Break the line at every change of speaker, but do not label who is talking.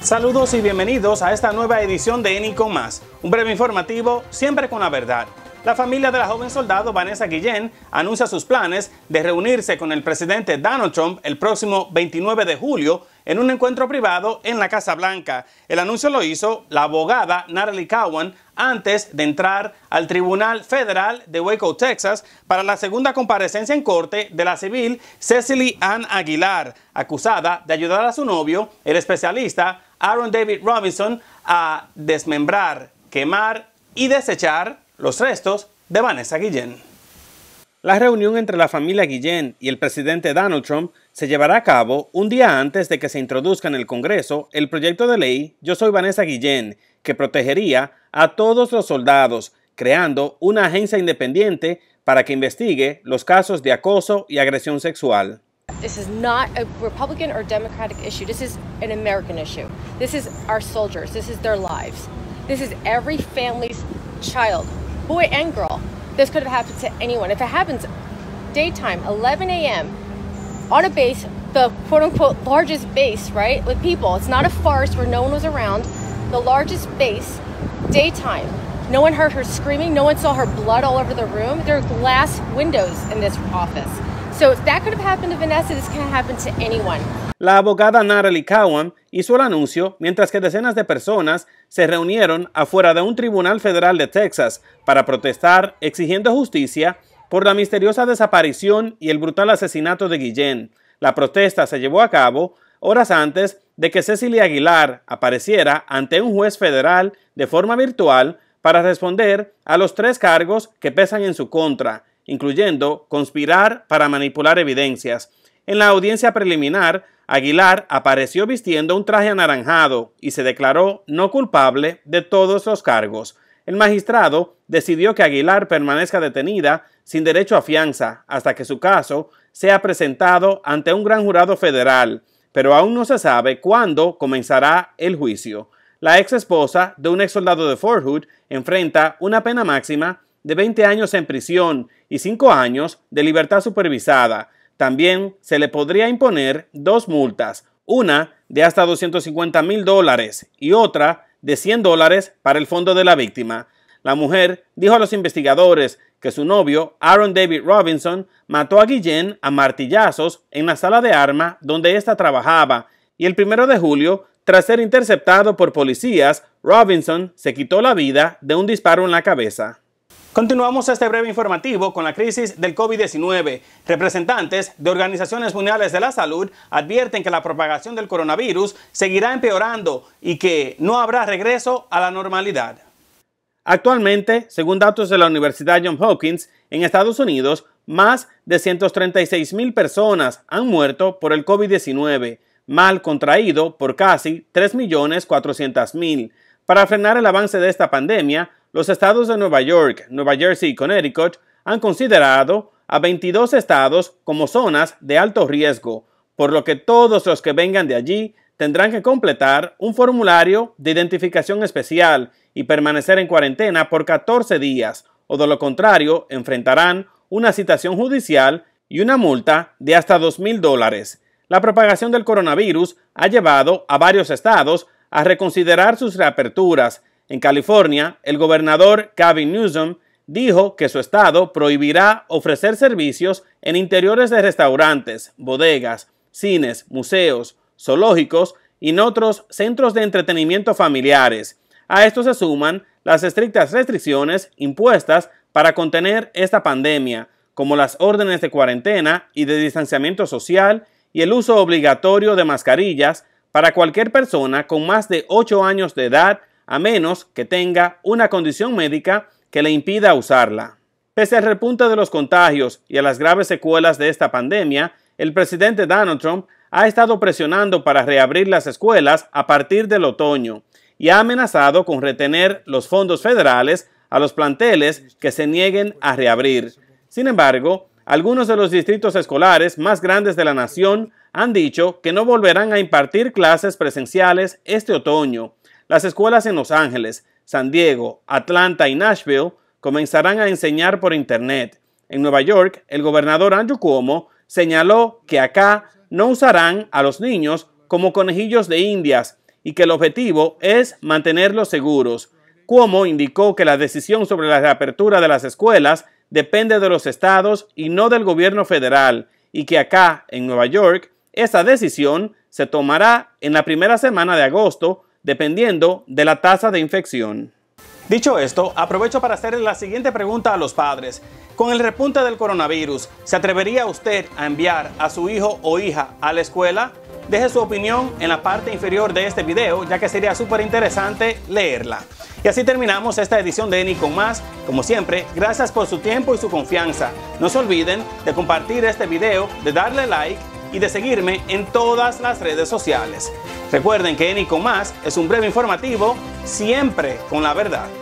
Saludos y bienvenidos a esta nueva edición de Eni Más, un breve informativo siempre con la verdad la familia de la joven soldado Vanessa Guillén anuncia sus planes de reunirse con el presidente Donald Trump el próximo 29 de julio en un encuentro privado en la Casa Blanca. El anuncio lo hizo la abogada Natalie Cowan antes de entrar al Tribunal Federal de Waco, Texas, para la segunda comparecencia en corte de la civil Cecily Ann Aguilar, acusada de ayudar a su novio, el especialista Aaron David Robinson, a desmembrar, quemar y desechar los restos de Vanessa Guillén. La reunión entre la familia Guillén y el presidente Donald Trump se llevará a cabo un día antes de que se introduzca en el Congreso el proyecto de ley Yo soy Vanessa Guillén, que protegería a todos los soldados, creando una agencia independiente para que investigue los casos de acoso y agresión sexual.
This is not a Republican or Democratic issue. This is an American issue. This is our soldiers. This is their lives. This is every family's child boy and girl. This could have happened to anyone. If it happens daytime, 11 a.m., on a base, the quote unquote largest base, right, with people, it's not a forest where no one was around, the largest base, daytime. No one heard her screaming, no one saw her blood all over the room. There are glass windows in this office. So if that could have happened to Vanessa, this can happen to anyone.
la abogada Natalie Cowan hizo el anuncio mientras que decenas de personas se reunieron afuera de un tribunal federal de Texas para protestar exigiendo justicia por la misteriosa desaparición y el brutal asesinato de Guillén. La protesta se llevó a cabo horas antes de que Cecilia Aguilar apareciera ante un juez federal de forma virtual para responder a los tres cargos que pesan en su contra, incluyendo conspirar para manipular evidencias. En la audiencia preliminar, Aguilar apareció vistiendo un traje anaranjado y se declaró no culpable de todos los cargos. El magistrado decidió que Aguilar permanezca detenida sin derecho a fianza hasta que su caso sea presentado ante un gran jurado federal, pero aún no se sabe cuándo comenzará el juicio. La ex esposa de un ex soldado de Fort Hood enfrenta una pena máxima de 20 años en prisión y 5 años de libertad supervisada. También se le podría imponer dos multas, una de hasta 250 mil dólares y otra de 100 dólares para el fondo de la víctima. La mujer dijo a los investigadores que su novio, Aaron David Robinson, mató a Guillén a martillazos en la sala de arma donde ésta trabajaba y el primero de julio, tras ser interceptado por policías, Robinson se quitó la vida de un disparo en la cabeza. Continuamos este breve informativo con la crisis del COVID-19. Representantes de organizaciones mundiales de la salud advierten que la propagación del coronavirus seguirá empeorando y que no habrá regreso a la normalidad. Actualmente, según datos de la Universidad Johns Hopkins, en Estados Unidos, más de 136 mil personas han muerto por el COVID-19, mal contraído por casi 3.400.000. Para frenar el avance de esta pandemia, los estados de Nueva York, Nueva Jersey y Connecticut han considerado a 22 estados como zonas de alto riesgo, por lo que todos los que vengan de allí tendrán que completar un formulario de identificación especial y permanecer en cuarentena por 14 días, o de lo contrario enfrentarán una citación judicial y una multa de hasta 2.000 dólares. La propagación del coronavirus ha llevado a varios estados a reconsiderar sus reaperturas. En California, el gobernador Gavin Newsom dijo que su estado prohibirá ofrecer servicios en interiores de restaurantes, bodegas, cines, museos, zoológicos y en otros centros de entretenimiento familiares. A esto se suman las estrictas restricciones impuestas para contener esta pandemia, como las órdenes de cuarentena y de distanciamiento social y el uso obligatorio de mascarillas, para cualquier persona con más de 8 años de edad a menos que tenga una condición médica que le impida usarla. Pese al repunte de los contagios y a las graves secuelas de esta pandemia, el presidente Donald Trump ha estado presionando para reabrir las escuelas a partir del otoño y ha amenazado con retener los fondos federales a los planteles que se nieguen a reabrir. Sin embargo, algunos de los distritos escolares más grandes de la nación han dicho que no volverán a impartir clases presenciales este otoño. Las escuelas en Los Ángeles, San Diego, Atlanta y Nashville comenzarán a enseñar por Internet. En Nueva York, el gobernador Andrew Cuomo señaló que acá no usarán a los niños como conejillos de indias y que el objetivo es mantenerlos seguros. Cuomo indicó que la decisión sobre la reapertura de las escuelas depende de los estados y no del gobierno federal, y que acá, en Nueva York, esta decisión se tomará en la primera semana de agosto, dependiendo de la tasa de infección. Dicho esto, aprovecho para hacer la siguiente pregunta a los padres. Con el repunte del coronavirus, ¿se atrevería usted a enviar a su hijo o hija a la escuela? Deje su opinión en la parte inferior de este video, ya que sería súper interesante leerla. Y así terminamos esta edición de Eni con más. Como siempre, gracias por su tiempo y su confianza. No se olviden de compartir este video, de darle like y de seguirme en todas las redes sociales. Recuerden que Eni más es un breve informativo, siempre con la verdad.